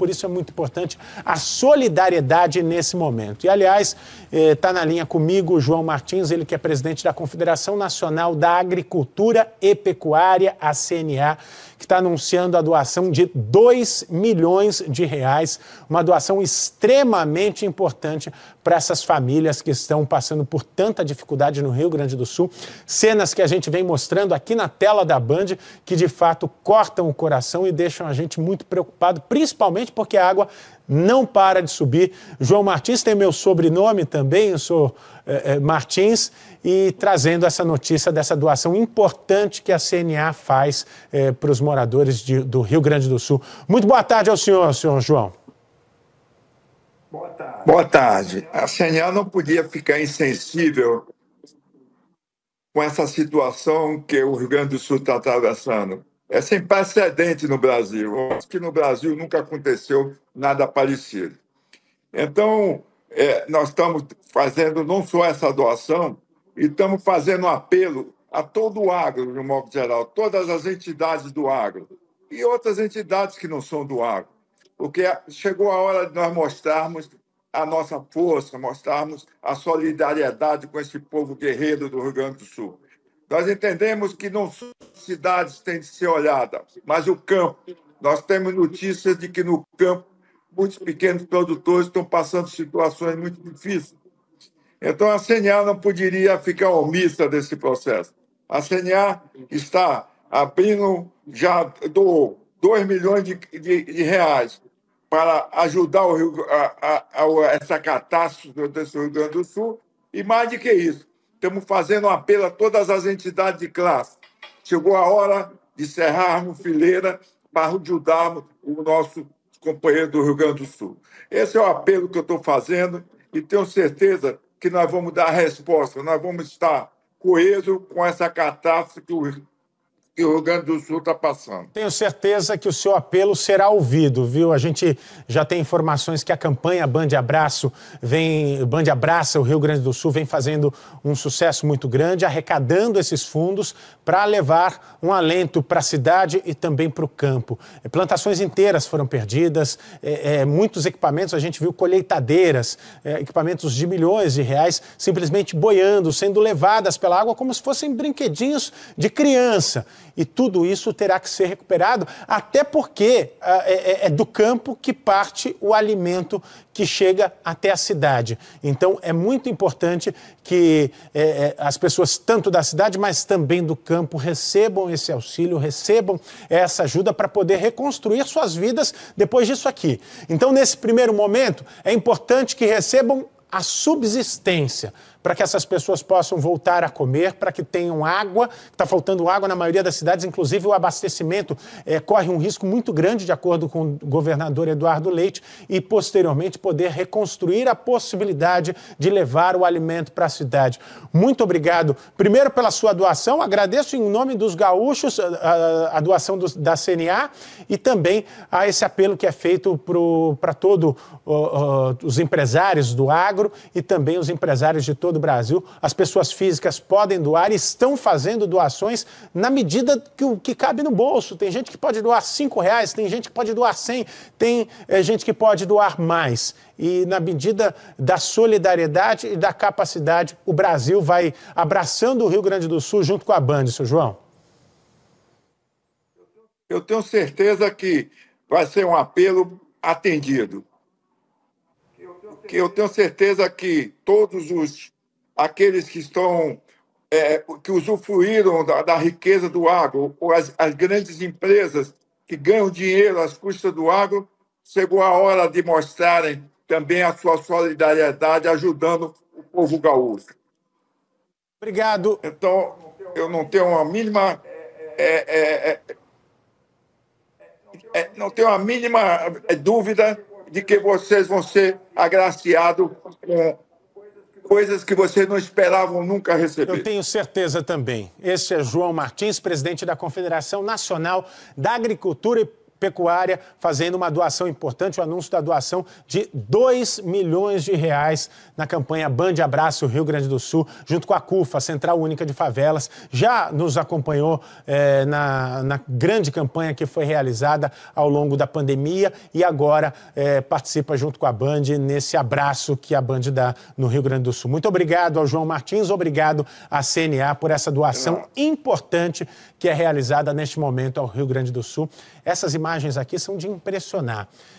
Por isso é muito importante a solidariedade nesse momento. E, aliás, está eh, tá na linha comigo o João Martins, ele que é presidente da Confederação Nacional da Agricultura e Pecuária, a CNA, que está anunciando a doação de 2 milhões de reais, uma doação extremamente importante para essas famílias que estão passando por tanta dificuldade no Rio Grande do Sul. Cenas que a gente vem mostrando aqui na tela da Band, que de fato cortam o coração e deixam a gente muito preocupado, principalmente porque a água não para de subir. João Martins tem meu sobrenome também, eu sou é, é, Martins, e trazendo essa notícia dessa doação importante que a CNA faz é, para os moradores de, do Rio Grande do Sul. Muito boa tarde ao senhor, senhor João. Boa tarde. Boa tarde. A CNA não podia ficar insensível com essa situação que o Rio Grande do Sul está atravessando é sem precedente no Brasil. acho que no Brasil nunca aconteceu nada parecido. Então, é, nós estamos fazendo não só essa doação, e estamos fazendo um apelo a todo o agro, no modo geral, todas as entidades do agro e outras entidades que não são do agro, porque chegou a hora de nós mostrarmos a nossa força, mostrarmos a solidariedade com esse povo guerreiro do Rio Grande do Sul. Nós entendemos que não só as cidades têm de ser olhadas, mas o campo. Nós temos notícias de que no campo muitos pequenos produtores estão passando situações muito difíceis. Então, a CNA não poderia ficar omissa desse processo. A CNA está abrindo, já doou 2 milhões de, de, de reais para ajudar Rio, a, a, a, essa catástrofe do Rio Grande do Sul, e mais do que isso, Estamos fazendo um apelo a todas as entidades de classe. Chegou a hora de cerrarmos fileira para ajudarmos o nosso companheiro do Rio Grande do Sul. Esse é o apelo que eu estou fazendo e tenho certeza que nós vamos dar resposta, nós vamos estar coeso com essa catástrofe que o que o Rio Grande do Sul está passando. Tenho certeza que o seu apelo será ouvido, viu? A gente já tem informações que a campanha Bande Abraço vem, Bande Abraça o Rio Grande do Sul vem fazendo um sucesso muito grande, arrecadando esses fundos para levar um alento para a cidade e também para o campo. É, plantações inteiras foram perdidas, é, é, muitos equipamentos, a gente viu colheitadeiras, é, equipamentos de milhões de reais simplesmente boiando, sendo levadas pela água como se fossem brinquedinhos de criança. E tudo isso terá que ser recuperado, até porque ah, é, é, é do campo que parte o alimento que chega até a cidade. Então é muito importante que é, é, as pessoas, tanto da cidade, mas também do campo, recebam esse auxílio, recebam essa ajuda para poder reconstruir suas vidas depois disso aqui. Então, nesse primeiro momento, é importante que recebam a subsistência para que essas pessoas possam voltar a comer, para que tenham água. Está faltando água na maioria das cidades, inclusive o abastecimento é, corre um risco muito grande, de acordo com o governador Eduardo Leite, e posteriormente poder reconstruir a possibilidade de levar o alimento para a cidade. Muito obrigado, primeiro, pela sua doação. Agradeço em nome dos gaúchos a, a doação do, da CNA e também a esse apelo que é feito para todos os empresários do agro e também os empresários de todo todo o Brasil, as pessoas físicas podem doar e estão fazendo doações na medida que o que cabe no bolso. Tem gente que pode doar cinco reais, tem gente que pode doar cem, tem é, gente que pode doar mais. E na medida da solidariedade e da capacidade, o Brasil vai abraçando o Rio Grande do Sul junto com a Band, seu João. Eu tenho certeza que vai ser um apelo atendido. Eu tenho certeza que todos os aqueles que estão é, que usufruíram da, da, riqueza do agro, ou as, as, grandes empresas que ganham dinheiro às custas do agro, chegou a hora de mostrarem também a sua solidariedade ajudando o povo gaúcho. Obrigado. Então, eu não tenho a mínima. É, é, é, é não tenho a mínima dúvida de que vocês vão ser agraciados com coisas que vocês não esperavam nunca receber. Eu tenho certeza também. Este é João Martins, presidente da Confederação Nacional da Agricultura e Pecuária, fazendo uma doação importante, o anúncio da doação de 2 milhões de reais na campanha Band Abraço Rio Grande do Sul, junto com a CUFA, Central Única de Favelas. Já nos acompanhou eh, na, na, grande campanha que foi realizada ao longo da pandemia e agora eh, participa junto com a Band nesse abraço que a Band dá no Rio Grande do Sul. Muito obrigado ao João Martins, obrigado à CNA por essa doação importante que é realizada neste momento ao Rio Grande do Sul. Essas imagens imagens aqui são de impressionar.